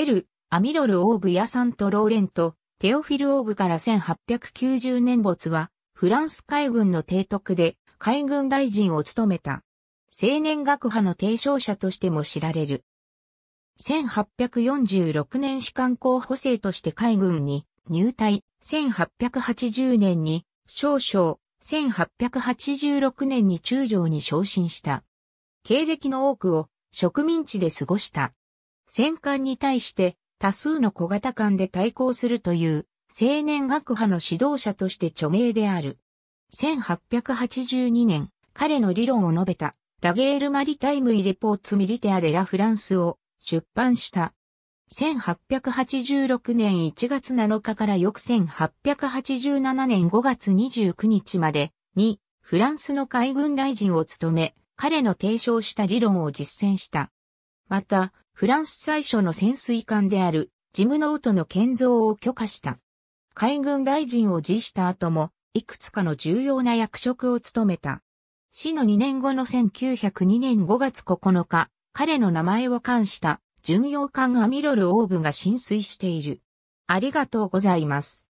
エル、アミロル・オーブやサント・ローレント、テオフィル・オーブから1890年没は、フランス海軍の提督で、海軍大臣を務めた。青年学派の提唱者としても知られる。1846年士官候補生として海軍に入隊、1880年に少将、1886年に中将に昇進した。経歴の多くを植民地で過ごした。戦艦に対して多数の小型艦で対抗するという青年学派の指導者として著名である。1882年、彼の理論を述べたラゲール・マリタイム・イ・レポーツ・ミリテア・デ・ラ・フランスを出版した。1886年1月7日から翌1887年5月29日までにフランスの海軍大臣を務め、彼の提唱した理論を実践した。また、フランス最初の潜水艦であるジムノートの建造を許可した。海軍大臣を辞した後も、いくつかの重要な役職を務めた。死の2年後の1902年5月9日、彼の名前を冠した巡洋艦アミロルオーブが浸水している。ありがとうございます。